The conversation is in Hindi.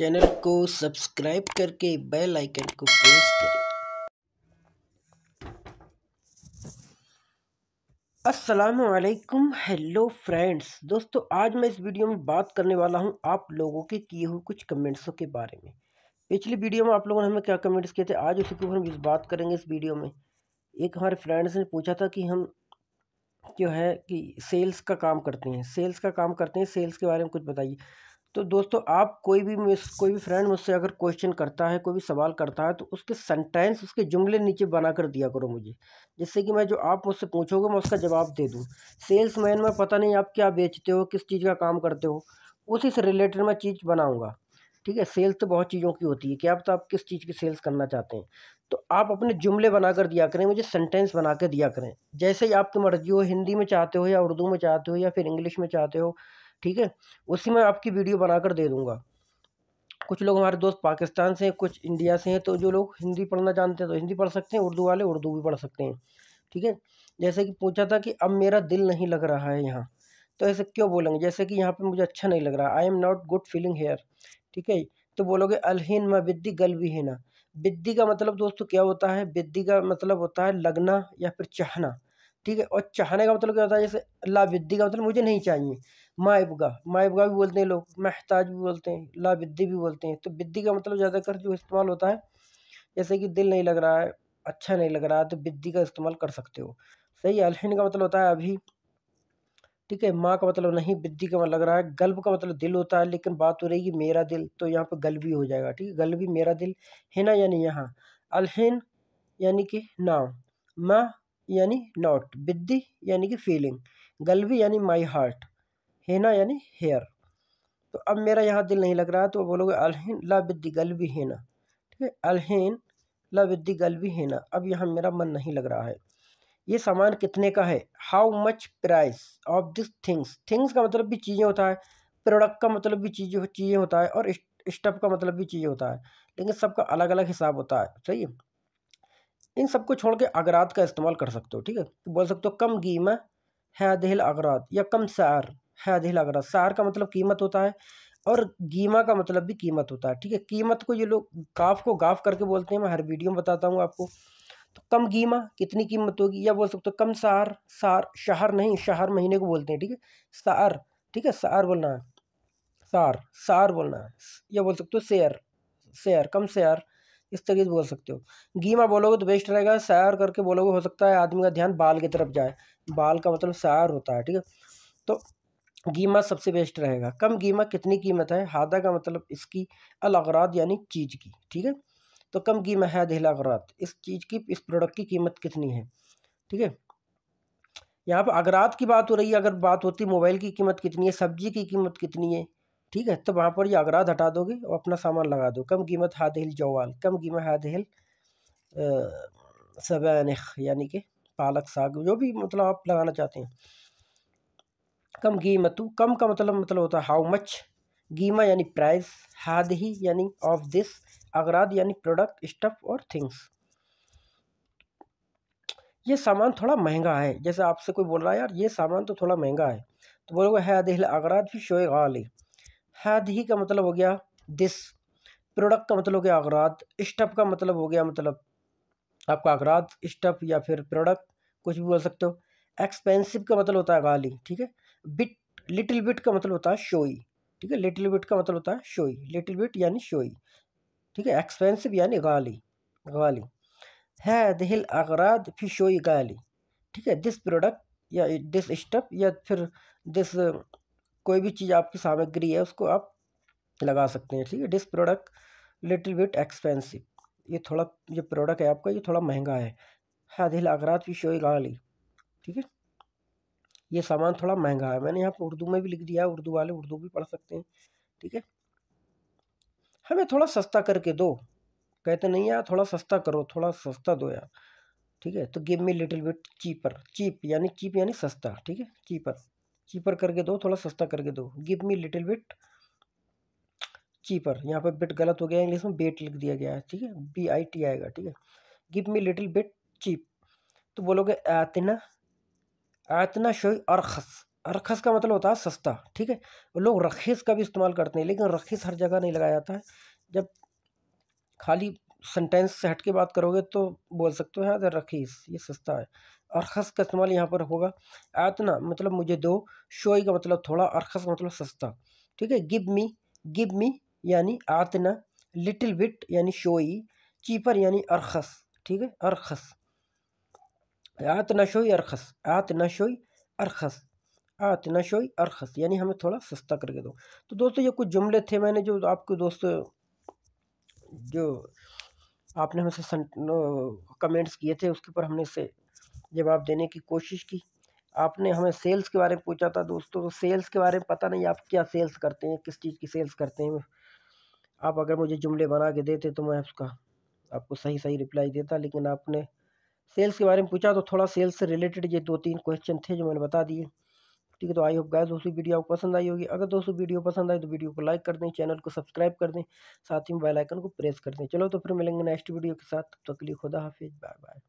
चैनल को सब्सक्राइब करके बेल आइकन को प्रेस करें अस्सलाम हेलो फ्रेंड्स दोस्तों आज मैं इस वीडियो में बात करने वाला हूं आप लोगों के किए हुए कुछ कमेंट्सों के बारे में पिछली वीडियो में आप लोगों ने हमें क्या कमेंट्स किए थे आज उसी के ऊपर हम बात करेंगे इस वीडियो में एक हमारे फ्रेंड्स ने पूछा था कि हम जो है कि सेल्स का काम करते हैं सेल्स का काम करते हैं सेल्स के बारे में कुछ बताइए तो दोस्तों आप कोई भी मिस कोई भी फ्रेंड मुझसे अगर क्वेश्चन करता है कोई भी सवाल करता है तो उसके सेंटेंस उसके जुमले नीचे बना कर दिया करो मुझे जिससे कि मैं जो आप मुझसे पूछोगे मैं उसका जवाब दे दूँ सेल्स मैन में पता नहीं आप क्या बेचते हो किस चीज़ का काम करते हो उसी से रिलेटेड मैं चीज़ बनाऊँगा ठीक है सेल्स तो बहुत चीज़ों की होती है कि आप तो आप किस चीज़ की सेल्स करना चाहते हैं तो आप अपने जुमले बना कर दिया करें मुझे सेंटेंस बना कर दिया करें जैसे ही आपकी मर्जी हो हिंदी में चाहते हो या उर्दू में चाहते हो या फिर इंग्लिश में चाहते हो ठीक है उसी में आपकी वीडियो बनाकर दे दूँगा कुछ लोग हमारे दोस्त पाकिस्तान से हैं कुछ इंडिया से हैं तो जो लोग हिंदी पढ़ना जानते हैं तो हिंदी पढ़ सकते हैं उर्दू वाले उर्दू भी पढ़ सकते हैं ठीक है जैसे कि पूछा था कि अब मेरा दिल नहीं लग रहा है यहाँ तो ऐसे क्यों बोलेंगे जैसे कि यहाँ पे मुझे अच्छा नहीं लग रहा I am not good feeling here ठीक है तो बोलोगे अलहिन मा बिद्दी गल भी है ना बिद्दी का मतलब दोस्तों क्या होता है बिद्दी का मतलब होता है लगना या फिर चाहना ठीक है और चाहने का मतलब क्या होता है जैसे ला बिद्दी का मतलब मुझे नहीं चाहिए मायबगा मायबगा भी बोलते हैं लोग महताज भी बोलते हैं ला बिद्दी भी बोलते हैं तो बिद्दी का मतलब ज़्यादातर जो इस्तेमाल होता है जैसे कि दिल नहीं लग रहा है अच्छा नहीं लग रहा है तो बिद्दी का इस्तेमाल कर सकते हो सही अलहिन का मतलब होता है अभी ठीक है माँ का मतलब नहीं बिद्दी का मतलब लग रहा है गल्ब का मतलब दिल होता है लेकिन बात हो रही है मेरा दिल तो यहाँ पर गलबी हो जाएगा ठीक है गलबी मेरा दिल है ना यानी यहाँ अलहिन यानी कि नाव माँ यानी नॉट बिद्दी यानी कि फीलिंग गलबी यानी माई हार्ट हेना यानी हेयर तो अब मेरा यहाँ दिल नहीं लग रहा तो बोलोगे अलहन ला बिद्दी गलबी हेना ठीक है अलहिन ला बिद्दी गलबी हेना अब यहाँ मेरा मन नहीं लग रहा है ये सामान कितने का है how much price of this things things का मतलब भी चीज़ें होता है प्रोडक्ट का मतलब भी चीज़ें चीज़ें होता है और स्टप का मतलब भी चीज़ें होता है लेकिन सबका अलग अलग हिसाब होता है सही है इन सबको छोड़ के अगरात का इस्तेमाल कर सकते हो ठीक है तो बोल सकते हो कम गीमा है दहल अगरात या कम सार है अधिलाग रस सार का मतलब कीमत होता है और गीमा का मतलब भी कीमत होता है ठीक है कीमत को ये लोग गाफ को गाफ करके बोलते हैं मैं हर वीडियो में बताता हूँ आपको तो कम गीमा कितनी कीमत होगी या बोल सकते हो कम सार सार शहर नहीं शहर महीने को बोलते हैं ठीक है सार ठीक है सार बोलना है सार सार बोलना है या बोल सकते हो शेयर शेयर कम शेयर इस तरीके से बोल सकते हो गीमा बोलोगे तो बेस्ट रहेगा सार करके बोलोगे हो सकता है आदमी का ध्यान बाल की तरफ जाए बाल का मतलब सार होता है ठीक है तो गीमा सबसे बेस्ट रहेगा कम गीमा कितनी कीमत है हादा का मतलब इसकी अलगरात यानी चीज़ की ठीक है तो कम गीमा है अगरात इस चीज़ की इस प्रोडक्ट की कीमत कितनी है ठीक है यहाँ पर अगरात की बात हो रही है अगर बात होती मोबाइल की कीमत कितनी है सब्जी की कीमत कितनी है ठीक है तो वहाँ पर ये अगरात हटा दोगे और अपना सामान लगा दो कम कीमत हिल जवाल कम कीमत हिल सबैनख यानी कि पालक साग जो भी मतलब आप लगाना चाहते हैं कम कीमतु तो कम का मतलब मतलब होता है हाउ मच गीमा यानी प्राइस ही यानी ऑफ दिस अगराद यानी प्रोडक्ट स्टफ और थिंग्स ये सामान थोड़ा महंगा है जैसे आपसे कोई बोल रहा है यार ये सामान तो थोड़ा महंगा है तो बोलोगे हैदिल अगराद भी शोए गाली ही का मतलब हो गया दिस प्रोडक्ट का मतलब हो गया अगराद स्टफ का मतलब हो गया मतलब आपका अगराद स्टफ या फिर प्रोडक्ट कुछ भी बोल सकते हो एक्सपेंसिव का मतलब होता है गाली ठीक है बिट लिटिल बिट का मतलब होता है शोई ठीक है लिटिल बिट का मतलब होता है शोई लिटिल बिट यानी शोई ठीक है एक्सपेंसिव यानी गाली गाली है दिल अगराद फिर शोई गाली ठीक है दिस प्रोडक्ट या दिस स्टप या फिर दिस कोई भी चीज़ आपकी सामग्री है उसको आप लगा सकते हैं ठीक है this product little bit expensive ये थोड़ा जो प्रोडक्ट है आपका ये थोड़ा महंगा है दिल अगराद फिर शोई गाली ठीक है ये सामान थोड़ा महंगा है मैंने यहाँ पर उर्दू में भी लिख दिया है उर्दू वाले उर्दू भी पढ़ सकते हैं ठीक है हमें थोड़ा सस्ता करके दो कहते नहीं यार थोड़ा सस्ता करो थोड़ा सस्ता दो यार ठीक है तो give me little bit cheaper cheap यानी चीप यानी सस्ता ठीक है चीपर चीपर करके दो थोड़ा सस्ता करके दो give me little bit cheaper यहाँ पर बिट गलत हो गया इंग्लिश में बेट लिख दिया गया है ठीक है बी आई टी आएगा ठीक है give me little bit cheap तो बोलोगे आतना आतना शोई अरखस अरखस का मतलब होता है सस्ता ठीक है लोग रखीस का भी इस्तेमाल करते हैं लेकिन रखीस हर जगह नहीं लगाया जाता है जब खाली सेंटेंस से हट के बात करोगे तो बोल सकते हो यार हाँ, तो रखीस ये सस्ता है अरखस का इस्तेमाल यहाँ पर होगा आतना मतलब मुझे दो शोई का मतलब थोड़ा अरखस मतलब सस्ता ठीक है गिव मी गिव मी यानी आतना लिटिल बिट यानी शोई चीपर यानी अरखस ठीक है अरखस आत नशोई अरखस आत नशोई अरखस आत नशोई अरखस यानी हमें थोड़ा सस्ता करके दो तो दोस्तों ये कुछ जुमले थे मैंने जो आपके दोस्त जो आपने हमसे कमेंट्स किए थे उसके ऊपर हमने इसे जवाब देने की कोशिश की आपने हमें सेल्स के बारे में पूछा था दोस्तों तो सेल्स के बारे में पता नहीं आप क्या सेल्स करते हैं किस चीज़ की सेल्स करते हैं आप अगर मुझे जुमले बना के देते तो मैं उसका आपको सही सही रिप्लाई देता लेकिन आपने सेल्स के बारे में पूछा तो थोड़ा सेल्स से रिलेटेड ये दो तीन क्वेश्चन थे जो मैंने बता दिए ठीक है तो आई होप गाय दोस्तों वीडियो आपको पसंद आई होगी अगर दोस्तों वीडियो पसंद आए तो वीडियो को लाइक कर दें चैनल को सब्सक्राइब कर दें साथ ही बेल आइकन को प्रेस कर दें चलो तो फिर मिलेंगे नेक्स्ट वीडियो के साथ तब तक के लिए खुदा हाफिज़ बाय बाय